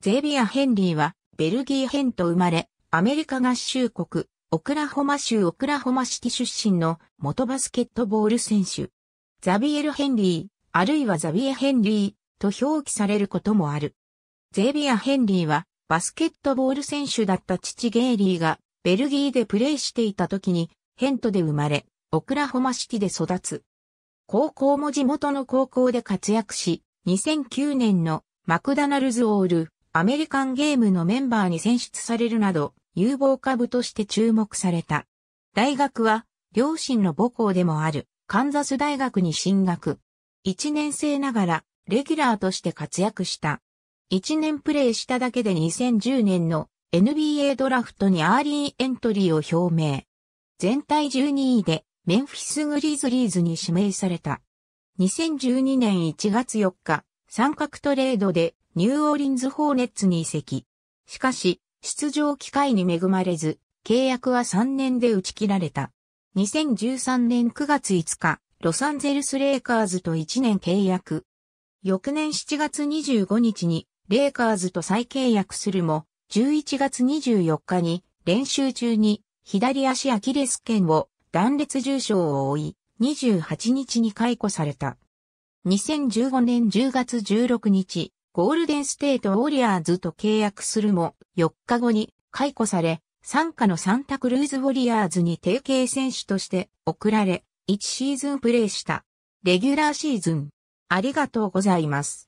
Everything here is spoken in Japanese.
ゼビア・ヘンリーは、ベルギーヘンと生まれ、アメリカ合衆国、オクラホマ州オクラホマシティ出身の元バスケットボール選手。ザビエル・ヘンリー、あるいはザビエ・ヘンリーと表記されることもある。ゼビア・ヘンリーは、バスケットボール選手だった父ゲイリーが、ベルギーでプレーしていた時に、ヘントで生まれ、オクラホマシティで育つ。高校も地元の高校で活躍し、2009年のマクダナルズオールアメリカンゲームのメンバーに選出されるなど、有望株として注目された。大学は、両親の母校でもある、カンザス大学に進学。1年生ながら、レギュラーとして活躍した。1年プレーしただけで2010年の NBA ドラフトにアーリーエントリーを表明。全体12位で、メンフィスグリズリーズに指名された。2012年1月4日、三角トレードでニューオーリンズ・ホーネッツに移籍。しかし、出場機会に恵まれず、契約は3年で打ち切られた。2013年9月5日、ロサンゼルス・レイカーズと1年契約。翌年7月25日に、レイカーズと再契約するも、11月24日に、練習中に、左足アキレス腱を断裂重傷を負い、28日に解雇された。2015年10月16日、ゴールデンステートウォリアーズと契約するも、4日後に解雇され、参加のサンタクルーズウォリアーズに提携選手として送られ、1シーズンプレーした。レギュラーシーズン。ありがとうございます。